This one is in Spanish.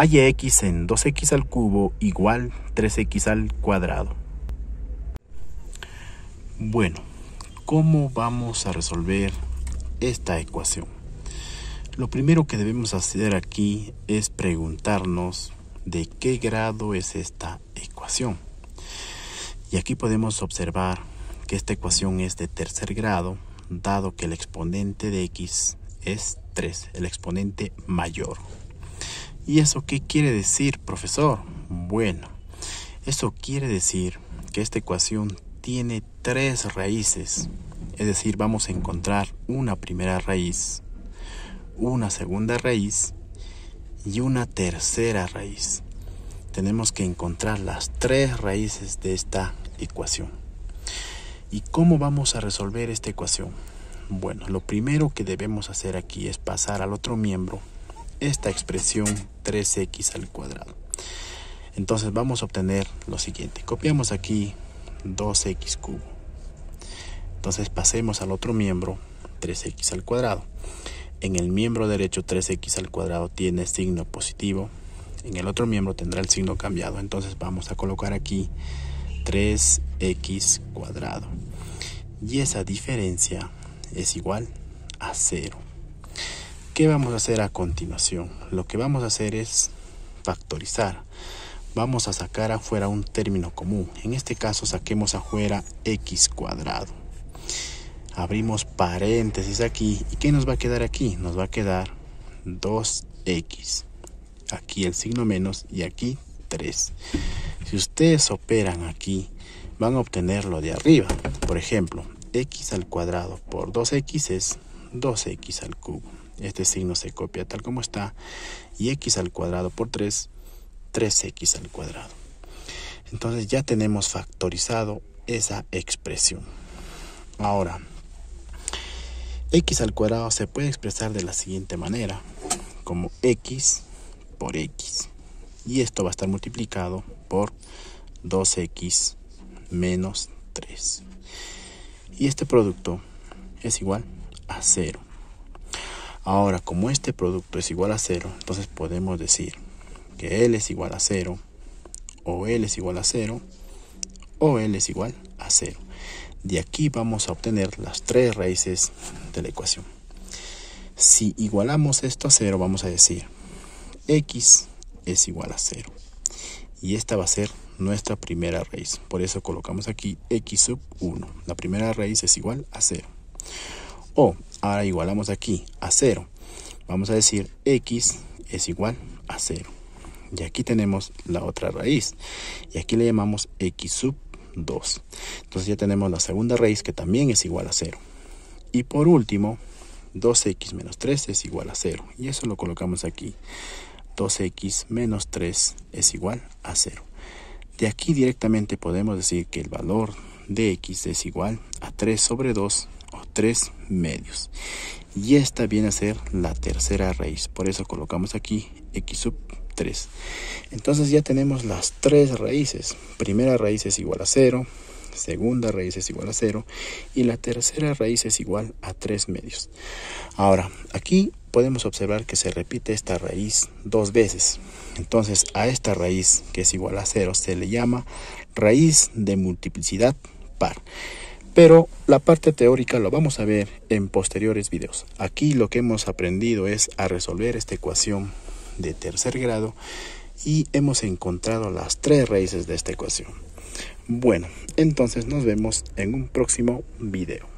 Hay x en 2x al cubo igual 3x al cuadrado. Bueno, ¿cómo vamos a resolver esta ecuación? Lo primero que debemos hacer aquí es preguntarnos de qué grado es esta ecuación. Y aquí podemos observar que esta ecuación es de tercer grado, dado que el exponente de x es 3, el exponente mayor. ¿Y eso qué quiere decir, profesor? Bueno, eso quiere decir que esta ecuación tiene tres raíces. Es decir, vamos a encontrar una primera raíz, una segunda raíz y una tercera raíz. Tenemos que encontrar las tres raíces de esta ecuación. ¿Y cómo vamos a resolver esta ecuación? Bueno, lo primero que debemos hacer aquí es pasar al otro miembro esta expresión 3x al cuadrado. Entonces vamos a obtener lo siguiente. Copiamos aquí 2x cubo. Entonces pasemos al otro miembro 3x al cuadrado. En el miembro derecho 3x al cuadrado tiene signo positivo. En el otro miembro tendrá el signo cambiado. Entonces vamos a colocar aquí 3x cuadrado. Y esa diferencia es igual a 0. ¿Qué vamos a hacer a continuación? Lo que vamos a hacer es factorizar. Vamos a sacar afuera un término común. En este caso saquemos afuera x cuadrado. Abrimos paréntesis aquí. ¿Y qué nos va a quedar aquí? Nos va a quedar 2x. Aquí el signo menos y aquí 3. Si ustedes operan aquí, van a obtener lo de arriba. Por ejemplo, x al cuadrado por 2x es 2x al cubo. Este signo se copia tal como está y x al cuadrado por 3, 3x al cuadrado. Entonces ya tenemos factorizado esa expresión. Ahora, x al cuadrado se puede expresar de la siguiente manera, como x por x. Y esto va a estar multiplicado por 2x menos 3. Y este producto es igual a 0. Ahora, como este producto es igual a cero, entonces podemos decir que L es igual a cero, o L es igual a cero, o L es igual a cero. De aquí vamos a obtener las tres raíces de la ecuación. Si igualamos esto a cero, vamos a decir X es igual a cero. Y esta va a ser nuestra primera raíz. Por eso colocamos aquí X sub 1. La primera raíz es igual a cero. O Ahora igualamos aquí a 0. Vamos a decir x es igual a 0. Y aquí tenemos la otra raíz. Y aquí le llamamos x sub 2. Entonces ya tenemos la segunda raíz que también es igual a 0. Y por último, 2x menos 3 es igual a 0. Y eso lo colocamos aquí. 2x menos 3 es igual a 0. De aquí directamente podemos decir que el valor de x es igual a 3 sobre 2 tres medios. Y esta viene a ser la tercera raíz. Por eso colocamos aquí x sub 3. Entonces ya tenemos las tres raíces. Primera raíz es igual a 0. Segunda raíz es igual a 0. Y la tercera raíz es igual a tres medios. Ahora, aquí podemos observar que se repite esta raíz dos veces. Entonces a esta raíz que es igual a 0 se le llama raíz de multiplicidad par. Pero la parte teórica lo vamos a ver en posteriores videos. Aquí lo que hemos aprendido es a resolver esta ecuación de tercer grado y hemos encontrado las tres raíces de esta ecuación. Bueno, entonces nos vemos en un próximo video.